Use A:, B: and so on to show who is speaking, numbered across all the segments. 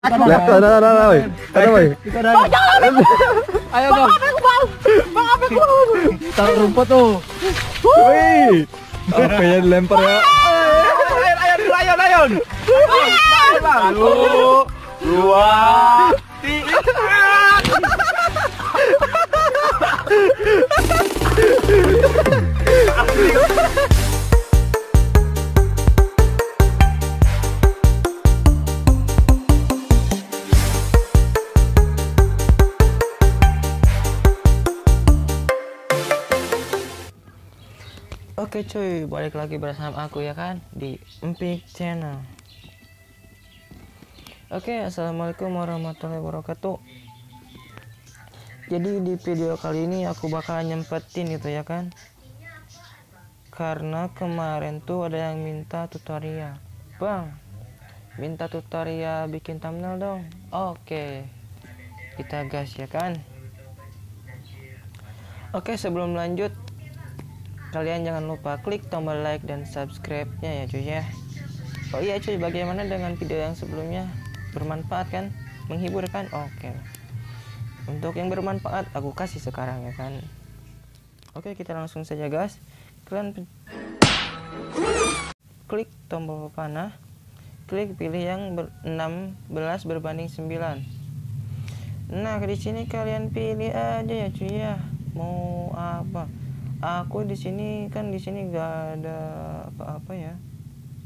A: Bang, Ayo, bang. Bang, aku aku. Taruh rumput tuh. Wih. lempar ya? Ayo, ayo, ayo, ayo. dua, tiga. Oke cuy, balik lagi bersama aku ya kan di Empik Channel. Oke, assalamualaikum warahmatullahi wabarakatuh. Jadi di video kali ini aku bakal nyempetin itu ya kan, karena kemarin tuh ada yang minta tutorial, bang, minta tutorial bikin thumbnail dong. Oke, kita gas ya kan. Oke sebelum lanjut kalian jangan lupa klik tombol like dan subscribe-nya ya cuy ya oh iya cuy bagaimana dengan video yang sebelumnya bermanfaat kan menghibur kan oke untuk yang bermanfaat aku kasih sekarang ya kan oke kita langsung saja guys kalian klik tombol panah klik pilih yang ber 16 berbanding 9 Nah, di sini kalian pilih aja ya cuy ya. Mau apa? aku di sini kan di sini gak ada apa-apa ya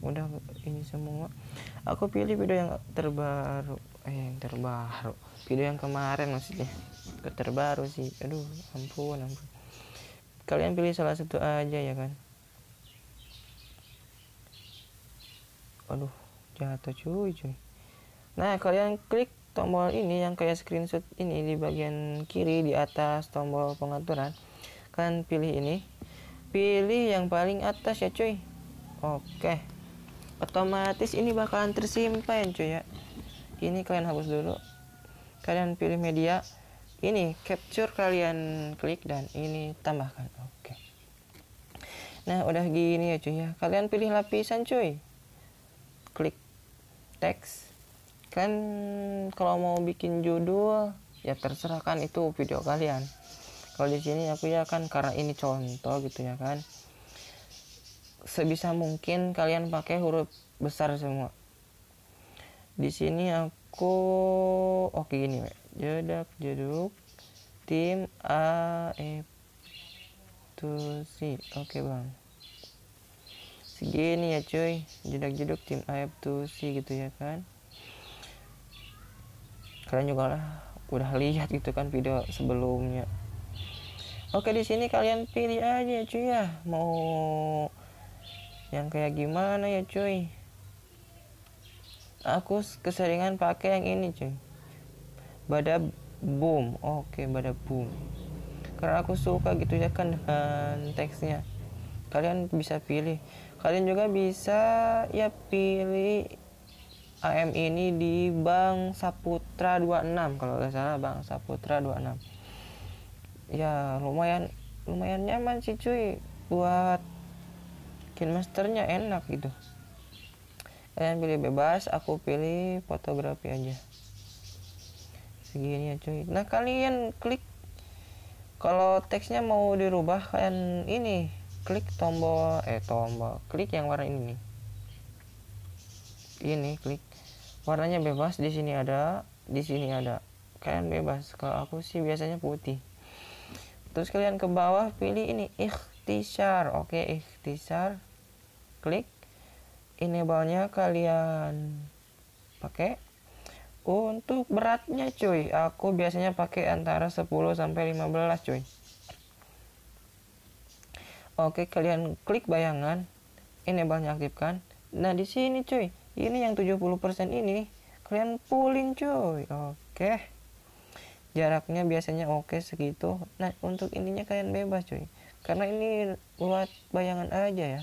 A: udah ini semua aku pilih video yang terbaru eh yang terbaru video yang kemarin maksudnya ke terbaru sih aduh ampun ampun kalian pilih salah satu aja ya kan aduh jatuh cuy cuy nah kalian klik tombol ini yang kayak screenshot ini di bagian kiri di atas tombol pengaturan akan pilih ini pilih yang paling atas ya cuy oke otomatis ini bakalan tersimpan cuy ya ini kalian hapus dulu kalian pilih media ini capture kalian klik dan ini tambahkan oke nah udah gini ya cuy ya kalian pilih lapisan cuy klik teks kan kalau mau bikin judul ya terserahkan itu video kalian kalau di sini aku ya kan karena ini contoh gitu ya kan sebisa mungkin kalian pakai huruf besar semua di sini aku oke oh, gini we. jedak jeduk tim a e to c oke bang segini ya cuy jedak jeduk tim a e to c gitu ya kan kalian juga lah udah lihat gitu kan video sebelumnya Oke di sini kalian pilih aja cuy ya mau yang kayak gimana ya cuy. Aku keseringan pakai yang ini cuy. Bada boom, oke bada boom. Karena aku suka gitu ya kan dengan teksnya. Kalian bisa pilih. Kalian juga bisa ya pilih AM ini di Bang Saputra 26 kalau nggak salah Bang Saputra 26 ya lumayan lumayan nyaman sih cuy buat Kill masternya enak gitu kalian pilih bebas aku pilih fotografi aja segini ya cuy nah kalian klik kalau teksnya mau dirubah kalian ini klik tombol eh tombol klik yang warna ini ini klik warnanya bebas di sini ada di sini ada kalian bebas kalau aku sih biasanya putih terus kalian ke bawah pilih ini ikhtisar oke ikhtisar klik enablenya kalian pakai untuk beratnya cuy aku biasanya pakai antara 10 sampai 15 cuy oke kalian klik bayangan enablenya aktifkan nah di sini cuy ini yang 70% ini kalian pulling cuy oke jaraknya biasanya oke segitu nah untuk ininya kalian bebas cuy karena ini buat bayangan aja ya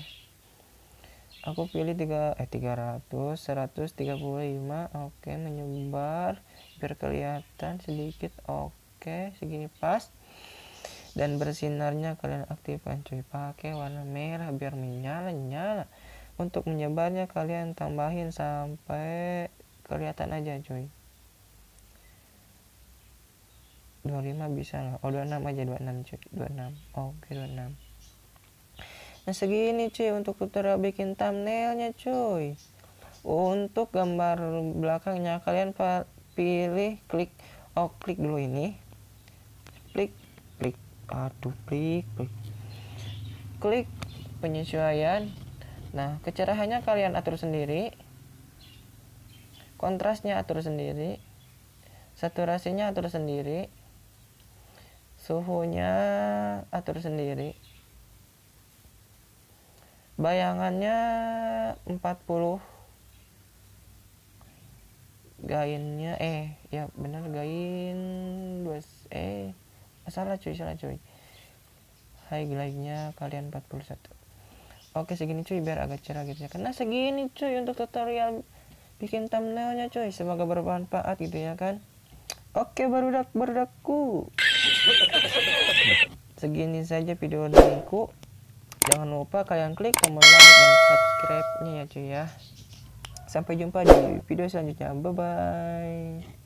A: aku pilih 3 eh 300 135 oke menyebar biar kelihatan sedikit oke segini pas dan bersinarnya kalian aktifkan cuy pakai warna merah biar menyala-nyala untuk menyebarnya kalian tambahin sampai kelihatan aja cuy 25 bisa lah oh 26 aja 26 cuy 26 oh, oke okay, 26 nah segini cuy untuk tutorial bikin thumbnailnya cuy untuk gambar belakangnya kalian pilih klik oh klik dulu ini klik klik aduh klik klik klik penyesuaian nah kecerahannya kalian atur sendiri kontrasnya atur sendiri saturasinya atur sendiri Suhunya atur sendiri. Bayangannya 40. Gainnya eh ya benar gain 2 eh salah cuy salah cuy. High glide-nya kalian 41. Oke segini cuy biar agak cerah gitu ya. Karena segini cuy untuk tutorial bikin thumbnailnya cuy semoga bermanfaat gitu ya kan. Oke baru dak baru dakku. Segini saja video dariku. Jangan lupa kalian klik tombol like dan subscribe-nya ya cuy ya. Sampai jumpa di video selanjutnya. Bye bye.